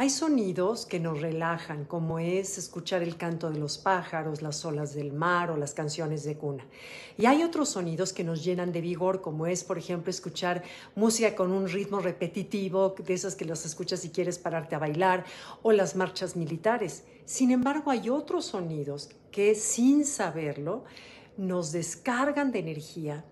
Hay sonidos que nos relajan, como es escuchar el canto de los pájaros, las olas del mar o las canciones de cuna. Y hay otros sonidos que nos llenan de vigor, como es, por ejemplo, escuchar música con un ritmo repetitivo, de esas que las escuchas si quieres pararte a bailar, o las marchas militares. Sin embargo, hay otros sonidos que, sin saberlo, nos descargan de energía,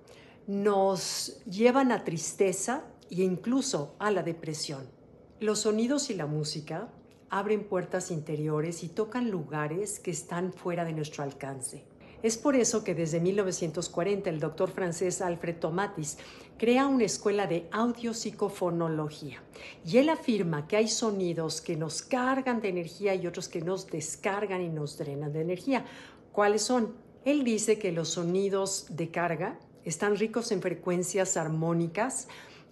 nos llevan a tristeza e incluso a la depresión. Los sonidos y la música abren puertas interiores y tocan lugares que están fuera de nuestro alcance. Es por eso que desde 1940 el doctor francés Alfred Tomatis crea una escuela de audiopsicofonología y él afirma que hay sonidos que nos cargan de energía y otros que nos descargan y nos drenan de energía. ¿Cuáles son? Él dice que los sonidos de carga están ricos en frecuencias armónicas,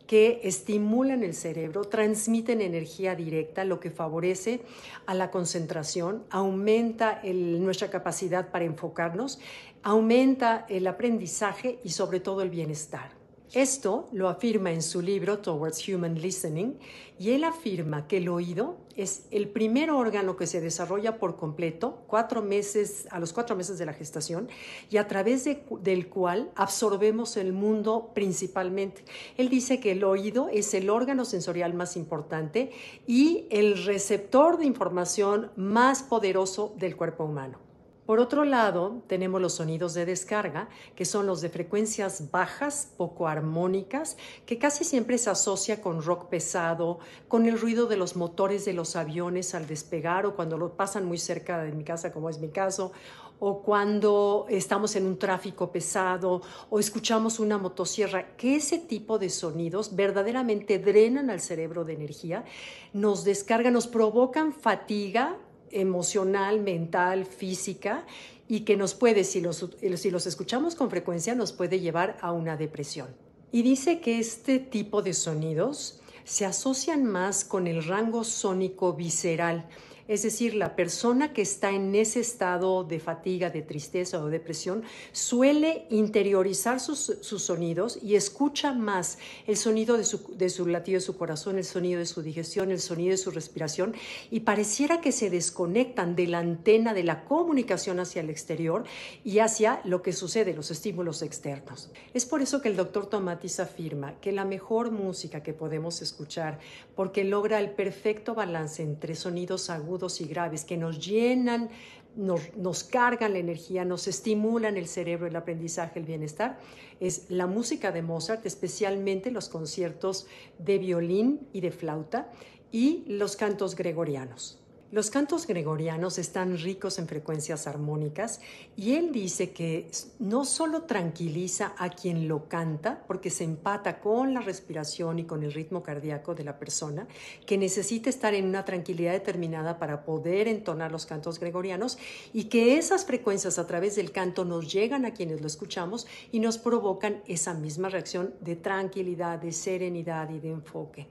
que estimulan el cerebro, transmiten energía directa, lo que favorece a la concentración, aumenta nuestra capacidad para enfocarnos, aumenta el aprendizaje y sobre todo el bienestar. Esto lo afirma en su libro Towards Human Listening y él afirma que el oído es el primer órgano que se desarrolla por completo cuatro meses, a los cuatro meses de la gestación y a través del cual absorbemos el mundo principalmente. Él dice que el oído es el órgano sensorial más importante y el receptor de información más poderoso del cuerpo humano. Por otro lado, tenemos los sonidos de descarga, que son los de frecuencias bajas, poco armónicas, que casi siempre se asocia con rock pesado, con el ruido de los motores de los aviones al despegar o cuando lo pasan muy cerca de mi casa, como es mi caso, o cuando estamos en un tráfico pesado o escuchamos una motosierra, que ese tipo de sonidos verdaderamente drenan al cerebro de energía, nos descargan, nos provocan fatiga emocional, mental, física, y que nos puede, si los, escuchamos con frecuencia, nos puede llevar a una depresión. Y dice que este tipo de sonidos se asocian más con el rango sónico visceral, es decir, la persona que está en ese estado de fatiga, de tristeza o depresión suele interiorizar sus, sonidos y escucha más el sonido de su, de su latido de su corazón, el sonido de su digestión, el sonido de su respiración y pareciera que se desconectan de la antena de la comunicación hacia el exterior y hacia lo que sucede, los estímulos externos. Es por eso que el doctor Tomatis afirma que la mejor música que podemos escuchar, porque logra el perfecto balance entre sonidos agudos, y graves que nos llenan, nos, cargan la energía, nos estimulan el cerebro, el aprendizaje, el bienestar, es la música de Mozart, especialmente los conciertos de violín y de flauta y los cantos gregorianos. Los cantos gregorianos están ricos en frecuencias armónicas y él dice que no solo tranquiliza a quien lo canta, porque se empata con la respiración y con el ritmo cardíaco de la persona, que necesita estar en una tranquilidad determinada para poder entonar los cantos gregorianos y que esas frecuencias a través del canto nos llegan a quienes lo escuchamos y nos provocan esa misma reacción de tranquilidad, de serenidad y de enfoque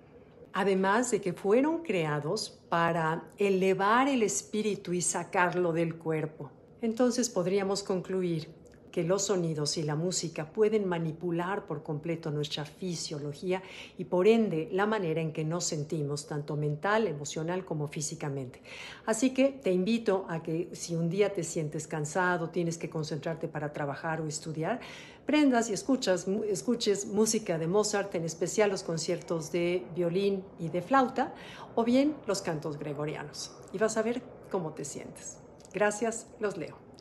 además de que fueron creados para elevar el espíritu y sacarlo del cuerpo. Entonces podríamos concluir que los sonidos y la música pueden manipular por completo nuestra fisiología y por ende la manera en que nos sentimos, tanto mental, emocional como físicamente. Así que te invito a que si un día te sientes cansado, tienes que concentrarte para trabajar o estudiar, prendas y escuchas, escuches música de Mozart, en especial los conciertos de violín y de flauta, o bien los cantos gregorianos. Y vas a ver cómo te sientes. Gracias, los leo.